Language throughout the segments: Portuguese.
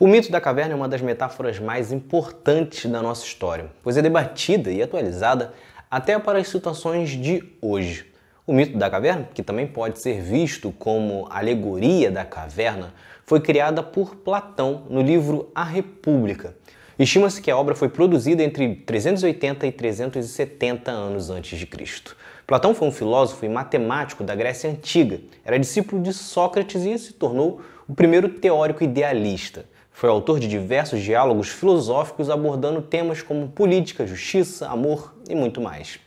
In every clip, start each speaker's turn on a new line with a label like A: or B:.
A: O mito da caverna é uma das metáforas mais importantes da nossa história, pois é debatida e atualizada até para as situações de hoje. O mito da caverna, que também pode ser visto como alegoria da caverna, foi criada por Platão no livro A República. Estima-se que a obra foi produzida entre 380 e 370 anos antes de Cristo. Platão foi um filósofo e matemático da Grécia Antiga, era discípulo de Sócrates e se tornou o primeiro teórico idealista. Foi autor de diversos diálogos filosóficos abordando temas como política, justiça, amor e muito mais.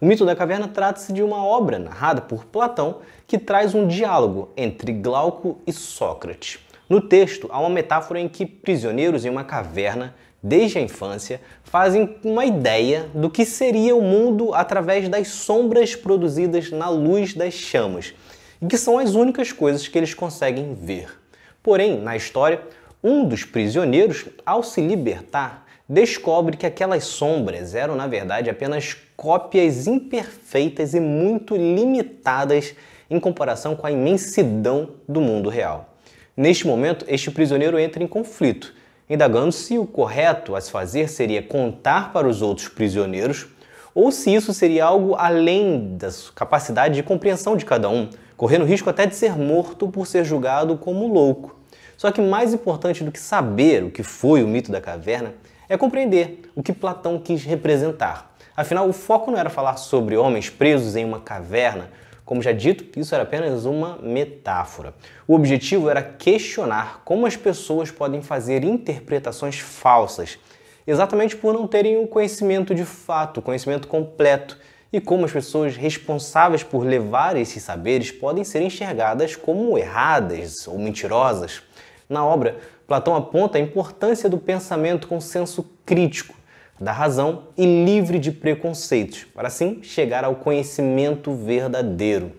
A: O Mito da Caverna trata-se de uma obra narrada por Platão que traz um diálogo entre Glauco e Sócrates. No texto, há uma metáfora em que prisioneiros em uma caverna, desde a infância, fazem uma ideia do que seria o mundo através das sombras produzidas na luz das chamas, e que são as únicas coisas que eles conseguem ver. Porém, na história, um dos prisioneiros, ao se libertar, descobre que aquelas sombras eram, na verdade, apenas cópias imperfeitas e muito limitadas em comparação com a imensidão do mundo real. Neste momento, este prisioneiro entra em conflito, indagando se o correto a se fazer seria contar para os outros prisioneiros ou se isso seria algo além da capacidade de compreensão de cada um, correndo risco até de ser morto por ser julgado como louco. Só que mais importante do que saber o que foi o mito da caverna é compreender o que Platão quis representar. Afinal, o foco não era falar sobre homens presos em uma caverna. Como já dito, isso era apenas uma metáfora. O objetivo era questionar como as pessoas podem fazer interpretações falsas, exatamente por não terem o conhecimento de fato, o conhecimento completo e como as pessoas responsáveis por levar esses saberes podem ser enxergadas como erradas ou mentirosas. Na obra, Platão aponta a importância do pensamento com senso crítico, da razão e livre de preconceitos, para assim chegar ao conhecimento verdadeiro.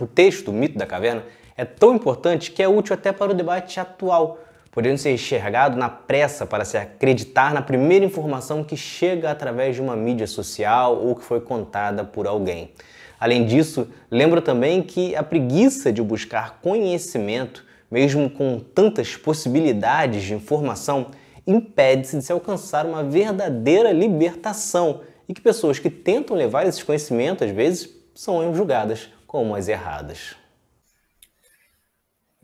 A: O texto, o Mito da Caverna, é tão importante que é útil até para o debate atual, podendo ser enxergado na pressa para se acreditar na primeira informação que chega através de uma mídia social ou que foi contada por alguém. Além disso, lembro também que a preguiça de buscar conhecimento, mesmo com tantas possibilidades de informação, impede-se de se alcançar uma verdadeira libertação e que pessoas que tentam levar esses conhecimentos, às vezes, são julgadas como as erradas.